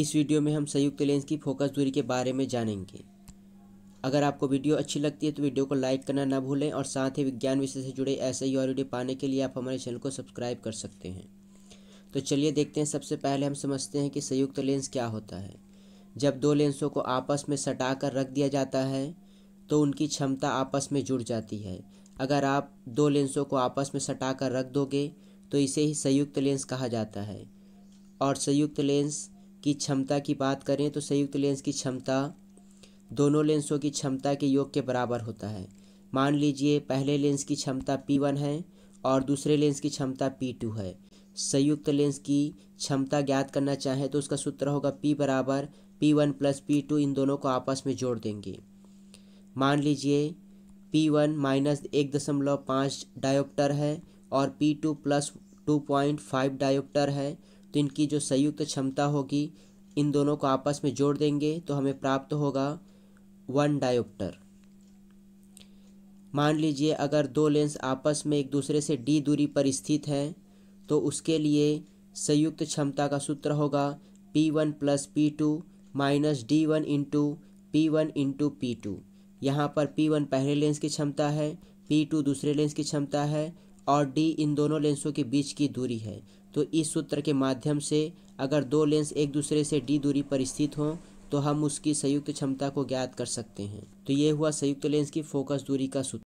इस वीडियो में हम संयुक्त लेंस की फोकस दूरी के बारे में जानेंगे अगर आपको वीडियो अच्छी लगती है तो वीडियो को लाइक करना ना भूलें और साथ ही विज्ञान विषय से जुड़े ऐसे ही और वीडियो पाने के लिए आप हमारे चैनल को सब्सक्राइब कर सकते हैं तो चलिए देखते हैं सबसे पहले हम समझते हैं कि संयुक्त लेंस क्या होता है जब दो लेंसों को आपस में सटा कर रख दिया जाता है तो उनकी क्षमता आपस में जुड़ जाती है अगर आप दो लेंसों को आपस में सटा कर रख दोगे तो इसे ही संयुक्त लेंस कहा जाता है और संयुक्त लेंस की क्षमता की बात करें तो संयुक्त लेंस की क्षमता दोनों लेंसों की क्षमता के योग के बराबर होता है मान लीजिए पहले लेंस की क्षमता पी वन है और दूसरे लेंस की क्षमता पी टू है संयुक्त लेंस की क्षमता ज्ञात करना चाहें तो उसका सूत्र होगा पी बराबर P one plus P two इन दोनों को आपस में जोड़ देंगे मान लीजिए पी वन माइनस एक दशमलव पाँच डायोप्टर है और P two plus two point five dioptre है तो इनकी जो संयुक्त क्षमता होगी इन दोनों को आपस में जोड़ देंगे तो हमें प्राप्त होगा वन डायोप्टर मान लीजिए अगर दो लेंस आपस में एक दूसरे से डी दूरी पर स्थित हैं तो उसके लिए संयुक्त क्षमता का सूत्र होगा P one plus P two minus D one into P one into P two यहाँ पर पी वन पहले लेंस की क्षमता है पी टू दूसरे लेंस की क्षमता है और डी इन दोनों लेंसों के बीच की दूरी है तो इस सूत्र के माध्यम से अगर दो लेंस एक दूसरे से डी दूरी पर स्थित हों तो हम उसकी संयुक्त क्षमता को ज्ञात कर सकते हैं तो ये हुआ संयुक्त लेंस की फोकस दूरी का सूत्र